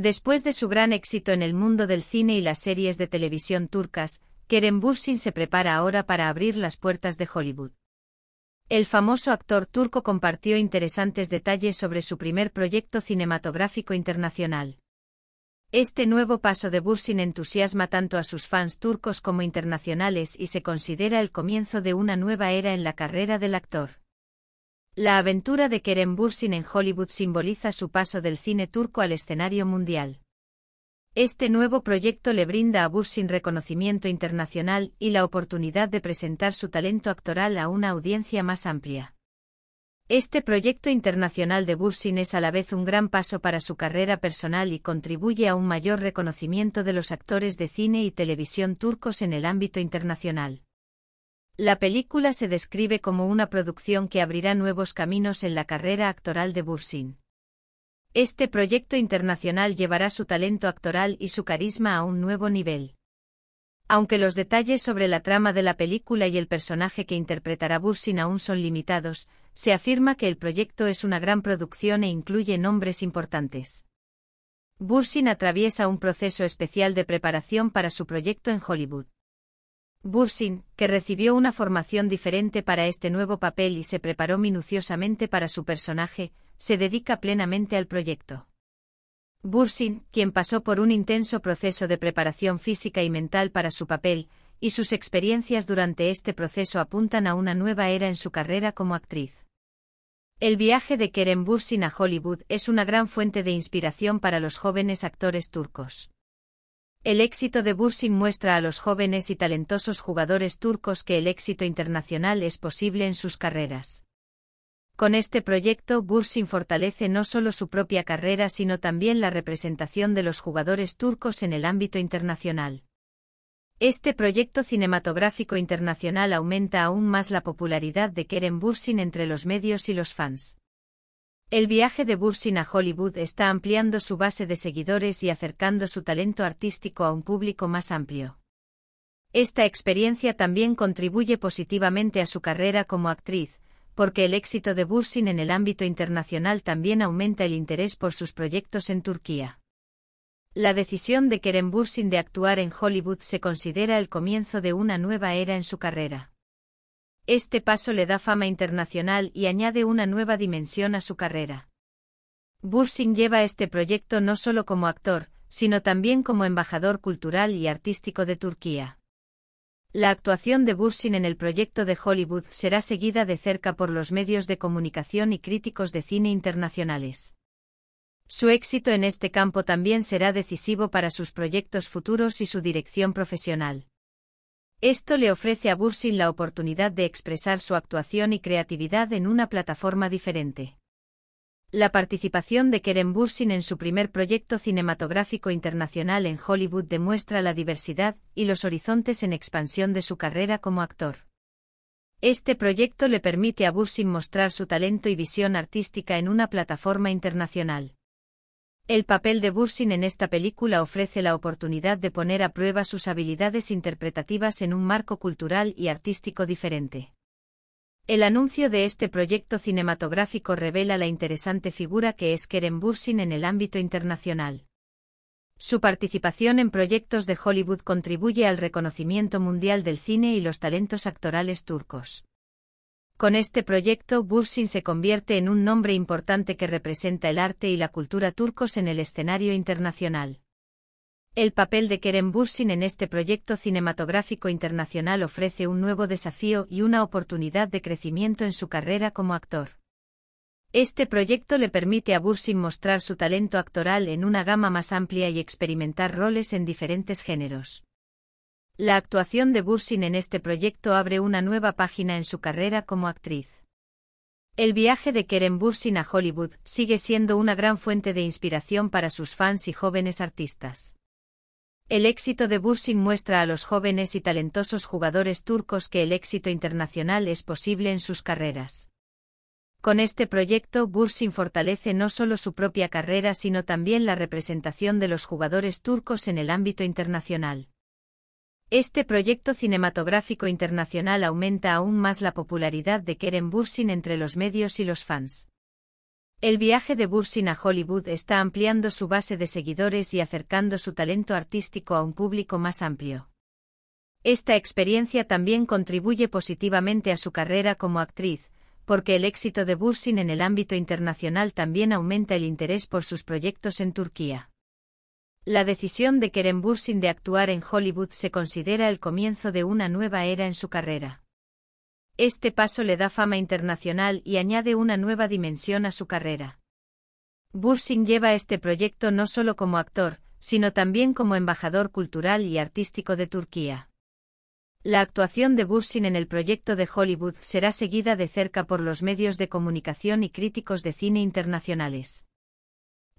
Después de su gran éxito en el mundo del cine y las series de televisión turcas, Kerem Bursin se prepara ahora para abrir las puertas de Hollywood. El famoso actor turco compartió interesantes detalles sobre su primer proyecto cinematográfico internacional. Este nuevo paso de Bursin entusiasma tanto a sus fans turcos como internacionales y se considera el comienzo de una nueva era en la carrera del actor. La aventura de Kerem Bursin en Hollywood simboliza su paso del cine turco al escenario mundial. Este nuevo proyecto le brinda a Bursin reconocimiento internacional y la oportunidad de presentar su talento actoral a una audiencia más amplia. Este proyecto internacional de Bursin es a la vez un gran paso para su carrera personal y contribuye a un mayor reconocimiento de los actores de cine y televisión turcos en el ámbito internacional. La película se describe como una producción que abrirá nuevos caminos en la carrera actoral de Bursin. Este proyecto internacional llevará su talento actoral y su carisma a un nuevo nivel. Aunque los detalles sobre la trama de la película y el personaje que interpretará Bursin aún son limitados, se afirma que el proyecto es una gran producción e incluye nombres importantes. Bursin atraviesa un proceso especial de preparación para su proyecto en Hollywood. Bursin, que recibió una formación diferente para este nuevo papel y se preparó minuciosamente para su personaje, se dedica plenamente al proyecto. Bursin, quien pasó por un intenso proceso de preparación física y mental para su papel, y sus experiencias durante este proceso apuntan a una nueva era en su carrera como actriz. El viaje de Kerem Bursin a Hollywood es una gran fuente de inspiración para los jóvenes actores turcos. El éxito de Bursin muestra a los jóvenes y talentosos jugadores turcos que el éxito internacional es posible en sus carreras. Con este proyecto Bursin fortalece no solo su propia carrera sino también la representación de los jugadores turcos en el ámbito internacional. Este proyecto cinematográfico internacional aumenta aún más la popularidad de Kerem Bursin entre los medios y los fans. El viaje de Bursin a Hollywood está ampliando su base de seguidores y acercando su talento artístico a un público más amplio. Esta experiencia también contribuye positivamente a su carrera como actriz, porque el éxito de Bursin en el ámbito internacional también aumenta el interés por sus proyectos en Turquía. La decisión de Kerem Bursin de actuar en Hollywood se considera el comienzo de una nueva era en su carrera. Este paso le da fama internacional y añade una nueva dimensión a su carrera. Bursin lleva este proyecto no solo como actor, sino también como embajador cultural y artístico de Turquía. La actuación de Bursin en el proyecto de Hollywood será seguida de cerca por los medios de comunicación y críticos de cine internacionales. Su éxito en este campo también será decisivo para sus proyectos futuros y su dirección profesional. Esto le ofrece a Bursin la oportunidad de expresar su actuación y creatividad en una plataforma diferente. La participación de Kerem Bursin en su primer proyecto cinematográfico internacional en Hollywood demuestra la diversidad y los horizontes en expansión de su carrera como actor. Este proyecto le permite a Bursin mostrar su talento y visión artística en una plataforma internacional. El papel de Bursin en esta película ofrece la oportunidad de poner a prueba sus habilidades interpretativas en un marco cultural y artístico diferente. El anuncio de este proyecto cinematográfico revela la interesante figura que es Kerem Bursin en el ámbito internacional. Su participación en proyectos de Hollywood contribuye al reconocimiento mundial del cine y los talentos actorales turcos. Con este proyecto Bursin se convierte en un nombre importante que representa el arte y la cultura turcos en el escenario internacional. El papel de Kerem Bursin en este proyecto cinematográfico internacional ofrece un nuevo desafío y una oportunidad de crecimiento en su carrera como actor. Este proyecto le permite a Bursin mostrar su talento actoral en una gama más amplia y experimentar roles en diferentes géneros. La actuación de Bursin en este proyecto abre una nueva página en su carrera como actriz. El viaje de Keren Bursin a Hollywood sigue siendo una gran fuente de inspiración para sus fans y jóvenes artistas. El éxito de Bursin muestra a los jóvenes y talentosos jugadores turcos que el éxito internacional es posible en sus carreras. Con este proyecto Bursin fortalece no solo su propia carrera sino también la representación de los jugadores turcos en el ámbito internacional. Este proyecto cinematográfico internacional aumenta aún más la popularidad de Keren Bursin entre los medios y los fans. El viaje de Bursin a Hollywood está ampliando su base de seguidores y acercando su talento artístico a un público más amplio. Esta experiencia también contribuye positivamente a su carrera como actriz, porque el éxito de Bursin en el ámbito internacional también aumenta el interés por sus proyectos en Turquía. La decisión de Keren Bursin de actuar en Hollywood se considera el comienzo de una nueva era en su carrera. Este paso le da fama internacional y añade una nueva dimensión a su carrera. Bursin lleva este proyecto no solo como actor, sino también como embajador cultural y artístico de Turquía. La actuación de Bursin en el proyecto de Hollywood será seguida de cerca por los medios de comunicación y críticos de cine internacionales.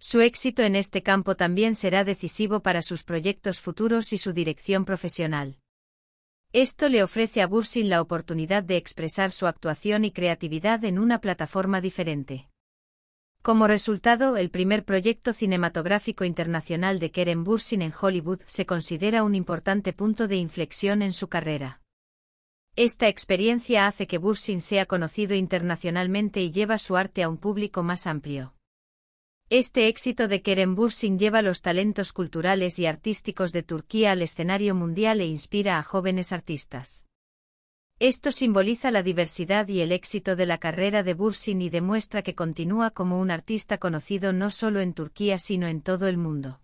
Su éxito en este campo también será decisivo para sus proyectos futuros y su dirección profesional. Esto le ofrece a Bursin la oportunidad de expresar su actuación y creatividad en una plataforma diferente. Como resultado, el primer proyecto cinematográfico internacional de Keren Bursin en Hollywood se considera un importante punto de inflexión en su carrera. Esta experiencia hace que Bursin sea conocido internacionalmente y lleva su arte a un público más amplio. Este éxito de Kerem Bursin lleva los talentos culturales y artísticos de Turquía al escenario mundial e inspira a jóvenes artistas. Esto simboliza la diversidad y el éxito de la carrera de Bursin y demuestra que continúa como un artista conocido no solo en Turquía sino en todo el mundo.